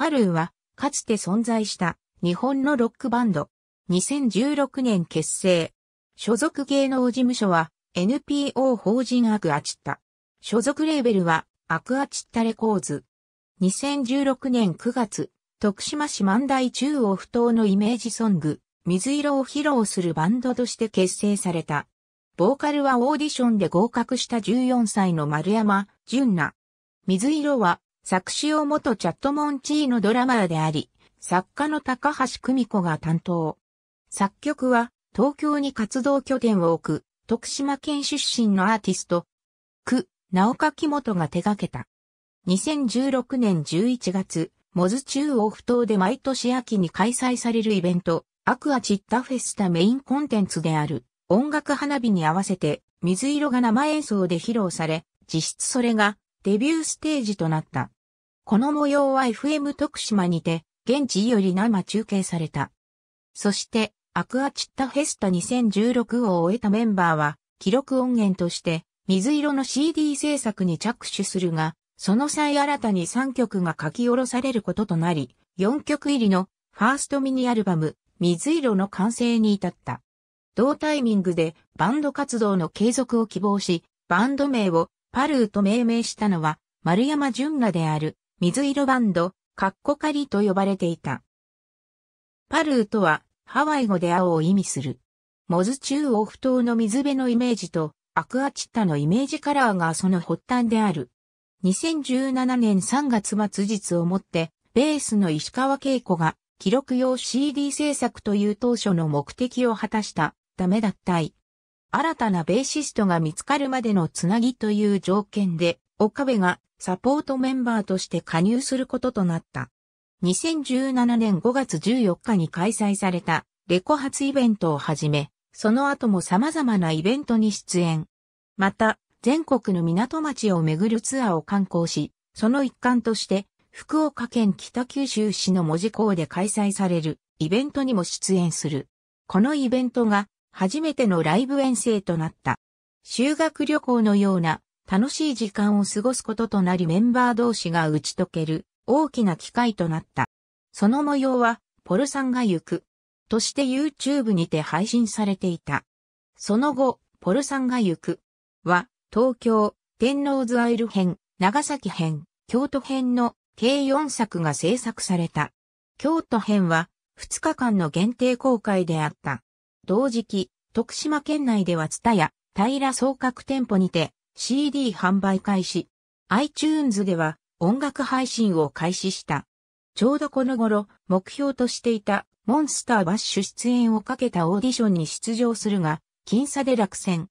パルーは、かつて存在した日本のロックバンド。2016年結成。所属芸能事務所は NPO 法人アクアチッタ。所属レーベルはアクアチッタレコーズ。2016年9月、徳島市万代中央不当のイメージソング、水色を披露するバンドとして結成された。ボーカルはオーディションで合格した14歳の丸山、純奈。水色は作詞を元チャットモンチーのドラマーであり、作家の高橋久美子が担当。作曲は東京に活動拠点を置く徳島県出身のアーティスト、区直垣木本が手掛けた。2016年11月、モズ中央不島で毎年秋に開催されるイベント、アクアチッタフェスタメインコンテンツである音楽花火に合わせて水色が生演奏で披露され、実質それがデビューステージとなった。この模様は FM 徳島にて、現地より生中継された。そして、アクアチッタフェスタ2016を終えたメンバーは、記録音源として、水色の CD 制作に着手するが、その際新たに3曲が書き下ろされることとなり、4曲入りのファーストミニアルバム、水色の完成に至った。同タイミングでバンド活動の継続を希望し、バンド名をパルーと命名したのは丸山純奈である。水色バンド、カッコカリと呼ばれていた。パルーとは、ハワイ語で青を意味する。モズ中央不島の水辺のイメージと、アクアチッタのイメージカラーがその発端である。2017年3月末日をもって、ベースの石川恵子が、記録用 CD 制作という当初の目的を果たしただったい。新たなベーシストが見つかるまでのつなぎという条件で、岡部がサポートメンバーとして加入することとなった。2017年5月14日に開催されたレコ発イベントをはじめ、その後も様々なイベントに出演。また、全国の港町を巡るツアーを観光し、その一環として、福岡県北九州市の文字港で開催されるイベントにも出演する。このイベントが初めてのライブ遠征となった。修学旅行のような楽しい時間を過ごすこととなりメンバー同士が打ち解ける大きな機会となった。その模様は、ポルさんが行く、として YouTube にて配信されていた。その後、ポルさんが行く、は、東京、天王ズアイル編、長崎編、京都編の計4作が制作された。京都編は、2日間の限定公開であった。同時期、徳島県内ではツタや平総各店舗にて、CD 販売開始。iTunes では音楽配信を開始した。ちょうどこの頃、目標としていたモンスターバッシュ出演をかけたオーディションに出場するが、僅差で落選。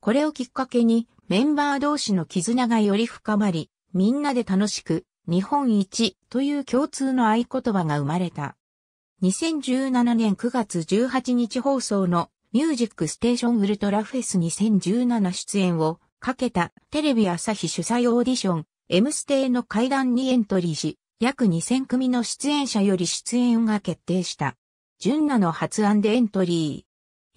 これをきっかけにメンバー同士の絆がより深まり、みんなで楽しく日本一という共通の合言葉が生まれた。2017年9月18日放送のミュージックステーションウルトラフェス2017出演をかけたテレビ朝日主催オーディション、M ステの階段にエントリーし、約2000組の出演者より出演が決定した。純奈の発案でエントリ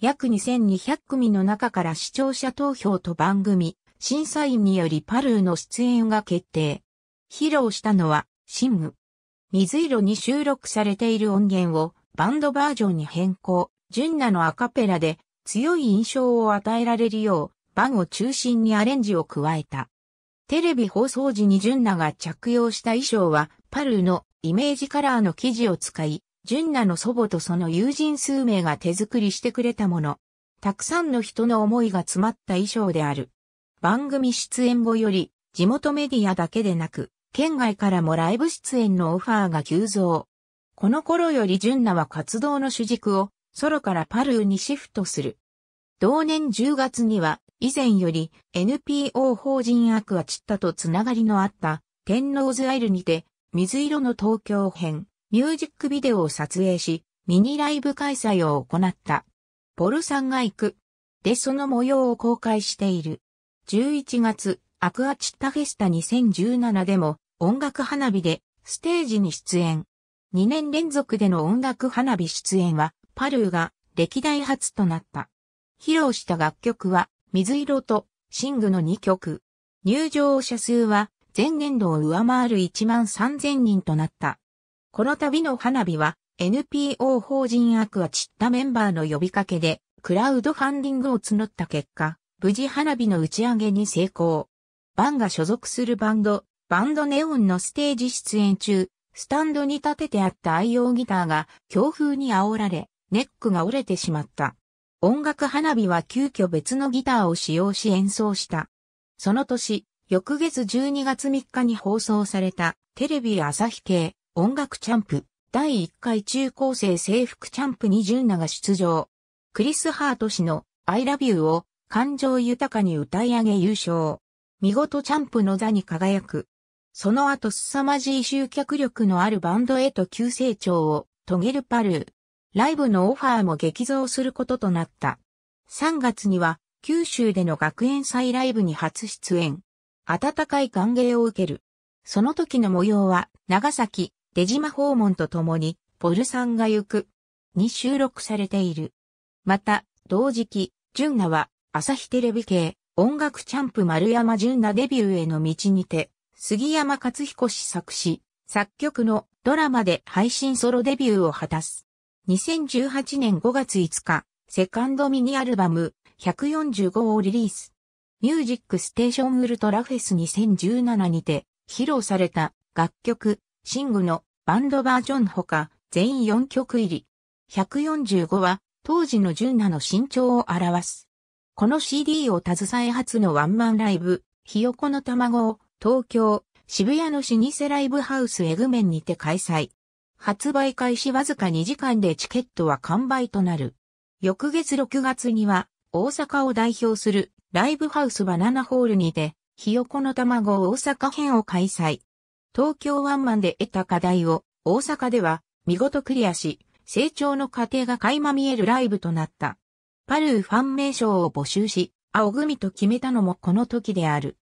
ー。約2200組の中から視聴者投票と番組、審査員によりパルーの出演が決定。披露したのは、シング。水色に収録されている音源をバンドバージョンに変更、純奈のアカペラで強い印象を与えられるよう番を中心にアレンジを加えた。テレビ放送時に純奈が着用した衣装は、パルーのイメージカラーの生地を使い、純奈の祖母とその友人数名が手作りしてくれたもの。たくさんの人の思いが詰まった衣装である。番組出演後より、地元メディアだけでなく、県外からもライブ出演のオファーが急増。この頃より純奈は活動の主軸をソロからパルーにシフトする。同年10月には以前より NPO 法人アクアチッタとつながりのあった天王洲アイルにて水色の東京編ミュージックビデオを撮影しミニライブ開催を行った。ポルさんが行く。でその模様を公開している。11月アクアチッタフェスタ2017でも音楽花火でステージに出演。2年連続での音楽花火出演はパルーが歴代初となった。披露した楽曲は水色とシングの2曲。入場者数は前年度を上回る1万3000人となった。この度の花火は NPO 法人アクアチッタメンバーの呼びかけでクラウドファンディングを募った結果、無事花火の打ち上げに成功。バンが所属するバンド、バンドネオンのステージ出演中、スタンドに立ててあった愛用ギターが強風に煽られ、ネックが折れてしまった。音楽花火は急遽別のギターを使用し演奏した。その年、翌月12月3日に放送されたテレビ朝日系音楽チャンプ第1回中高生制服チャンプに純奈が出場。クリス・ハート氏の I love you を感情豊かに歌い上げ優勝。見事チャンプの座に輝く。その後凄まじい集客力のあるバンドへと急成長を遂げるパルー。ライブのオファーも激増することとなった。3月には、九州での学園祭ライブに初出演。温かい歓迎を受ける。その時の模様は、長崎、出島訪問とともに、ポルさんが行く、に収録されている。また、同時期、純奈は、朝日テレビ系、音楽チャンプ丸山純奈デビューへの道にて、杉山勝彦氏作詞、作曲のドラマで配信ソロデビューを果たす。2018年5月5日、セカンドミニアルバム145をリリース。ミュージックステーションウルトラフェス2017にて披露された楽曲、シングのバンドバージョンほか全4曲入り。145は当時の純奈の身長を表す。この CD を携え初のワンマンライブ、ひよこの卵を東京、渋谷の老舗ライブハウスエグメンにて開催。発売開始わずか2時間でチケットは完売となる。翌月6月には、大阪を代表するライブハウスバナナホールにて、ひよこの卵大阪編を開催。東京ワンマンで得た課題を大阪では見事クリアし、成長の過程が垣間見えるライブとなった。パルーファン名称を募集し、青組と決めたのもこの時である。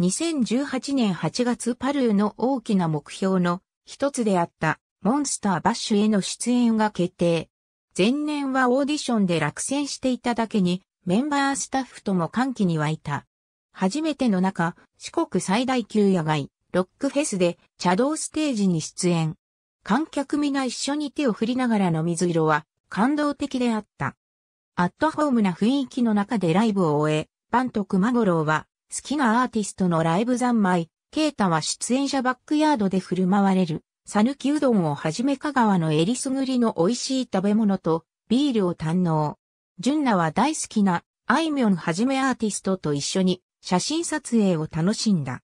2018年8月パルーの大きな目標の一つであったモンスターバッシュへの出演が決定。前年はオーディションで落選していただけに、メンバースタッフとも歓喜に沸いた。初めての中、四国最大級野外、ロックフェスで茶道ステージに出演。観客皆一緒に手を振りながらの水色は感動的であった。アットホームな雰囲気の中でライブを終え、バンと熊五郎は好きなアーティストのライブ三昧、ケータは出演者バックヤードで振る舞われるさぬきうどんをはじめ香川のえりすぐりの美味しい食べ物とビールを堪能。純奈は大好きなあいみょんはじめアーティストと一緒に写真撮影を楽しんだ。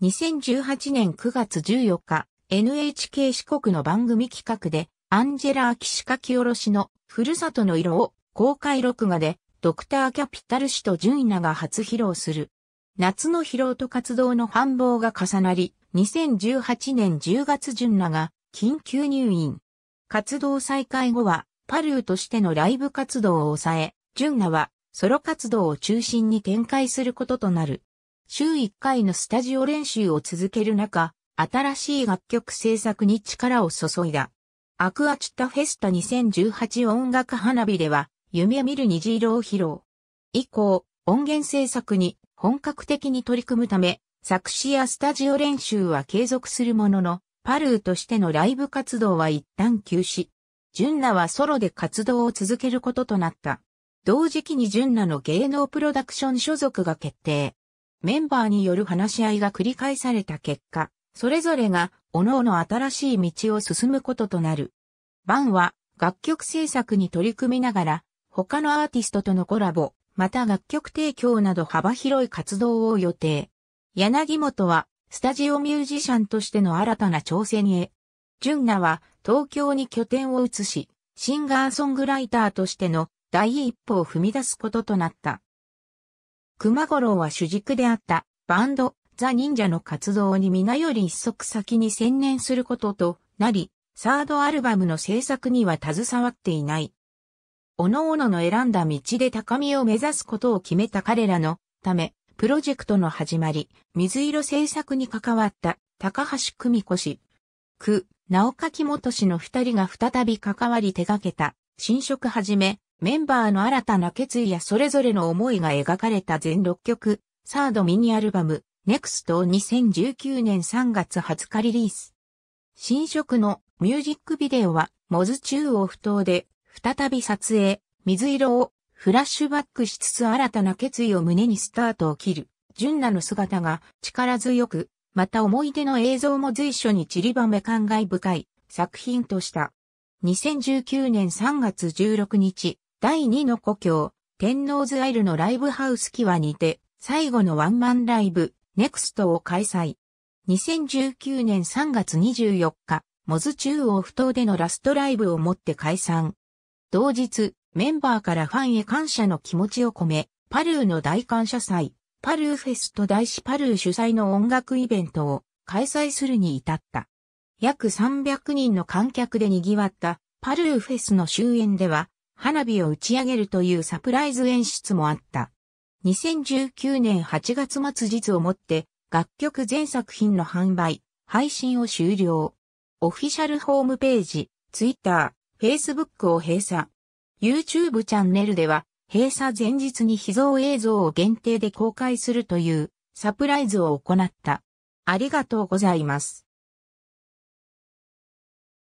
2018年9月14日、NHK 四国の番組企画でアンジェラ・アキシカキおろしのふるさとの色を公開録画でドクター・キャピタル氏と純奈が初披露する。夏の疲労と活動の繁忙が重なり、2018年10月純らが緊急入院。活動再開後は、パルーとしてのライブ活動を抑え、純らはソロ活動を中心に展開することとなる。週1回のスタジオ練習を続ける中、新しい楽曲制作に力を注いだ。アクアチュタフェスタ2018音楽花火では、夢見る虹色を披露。以降、音源制作に本格的に取り組むため、作詞やスタジオ練習は継続するものの、パルーとしてのライブ活動は一旦休止。純奈はソロで活動を続けることとなった。同時期に純奈の芸能プロダクション所属が決定。メンバーによる話し合いが繰り返された結果、それぞれが各々新しい道を進むこととなる。バンは楽曲制作に取り組みながら、他のアーティストとのコラボ、また楽曲提供など幅広い活動を予定。柳本は、スタジオミュージシャンとしての新たな挑戦へ。純奈は、東京に拠点を移し、シンガーソングライターとしての第一歩を踏み出すこととなった。熊五郎は主軸であったバンド、ザ・忍者の活動に皆より一足先に専念することとなり、サードアルバムの制作には携わっていない。各々の選んだ道で高みを目指すことを決めた彼らのため、プロジェクトの始まり、水色政策に関わった高橋久美子氏、区、直垣元氏の二人が再び関わり手掛けた、新色はじめ、メンバーの新たな決意やそれぞれの思いが描かれた全6曲、サードミニアルバム、ネクスト2019年3月20日リリース。新色のミュージックビデオは、モズ中央不当で、再び撮影、水色をフラッシュバックしつつ新たな決意を胸にスタートを切る、純奈の姿が力強く、また思い出の映像も随所に散りばめ感慨深い作品とした。2019年3月16日、第2の故郷、天王ズアイルのライブハウスキワにて、最後のワンマンライブ、ネクストを開催。2019年3月24日、モズ中央不当でのラストライブをもって解散。同日、メンバーからファンへ感謝の気持ちを込め、パルーの大感謝祭、パルーフェスと題しパルー主催の音楽イベントを開催するに至った。約300人の観客で賑わったパルーフェスの終演では、花火を打ち上げるというサプライズ演出もあった。2019年8月末日をもって、楽曲全作品の販売、配信を終了。オフィシャルホームページ、ツイッター、フェイスブックを閉鎖。YouTube チャンネルでは、閉鎖前日に秘蔵映像を限定で公開するというサプライズを行った。ありがとうございます。